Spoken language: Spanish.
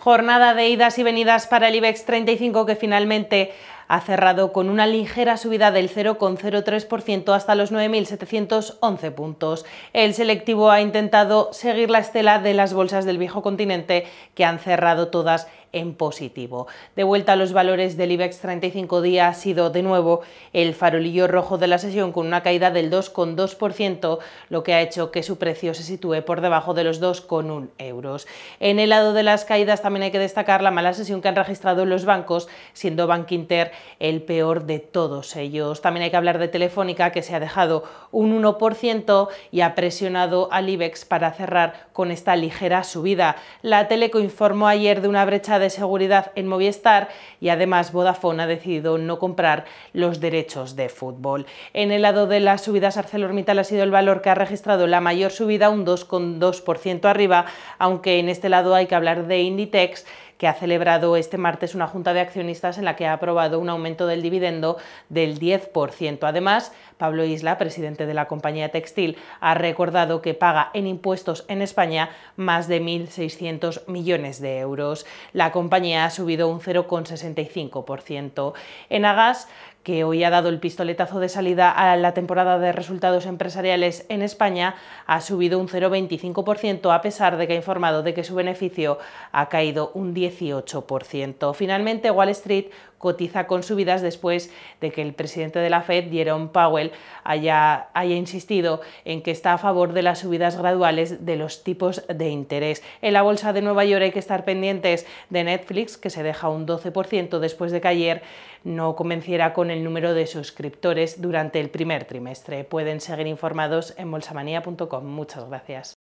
jornada de idas y venidas para el IBEX 35 que finalmente ha cerrado con una ligera subida del 0,03% hasta los 9.711 puntos. El selectivo ha intentado seguir la estela de las bolsas del viejo continente que han cerrado todas en positivo. De vuelta a los valores del IBEX 35 días ha sido de nuevo el farolillo rojo de la sesión con una caída del 2,2%, lo que ha hecho que su precio se sitúe por debajo de los 2,1 euros. En el lado de las caídas también hay que destacar la mala sesión que han registrado los bancos, siendo Bank Inter el peor de todos ellos. También hay que hablar de Telefónica, que se ha dejado un 1% y ha presionado al IBEX para cerrar con esta ligera subida. La Teleco informó ayer de una brecha de seguridad en Movistar y además Vodafone ha decidido no comprar los derechos de fútbol. En el lado de las subidas, ArcelorMittal ha sido el valor que ha registrado la mayor subida, un 2,2% arriba, aunque en este lado hay que hablar de Inditex que ha celebrado este martes una junta de accionistas en la que ha aprobado un aumento del dividendo del 10%. Además, Pablo Isla, presidente de la compañía textil, ha recordado que paga en impuestos en España más de 1.600 millones de euros. La compañía ha subido un 0,65%. En Agas, que hoy ha dado el pistoletazo de salida a la temporada de resultados empresariales en España, ha subido un 0,25% a pesar de que ha informado de que su beneficio ha caído un 18%. Finalmente, Wall Street cotiza con subidas después de que el presidente de la Fed, Jerome Powell, haya, haya insistido en que está a favor de las subidas graduales de los tipos de interés. En la bolsa de Nueva York hay que estar pendientes de Netflix, que se deja un 12% después de que ayer no convenciera con el número de suscriptores durante el primer trimestre. Pueden seguir informados en bolsamanía.com. Muchas gracias.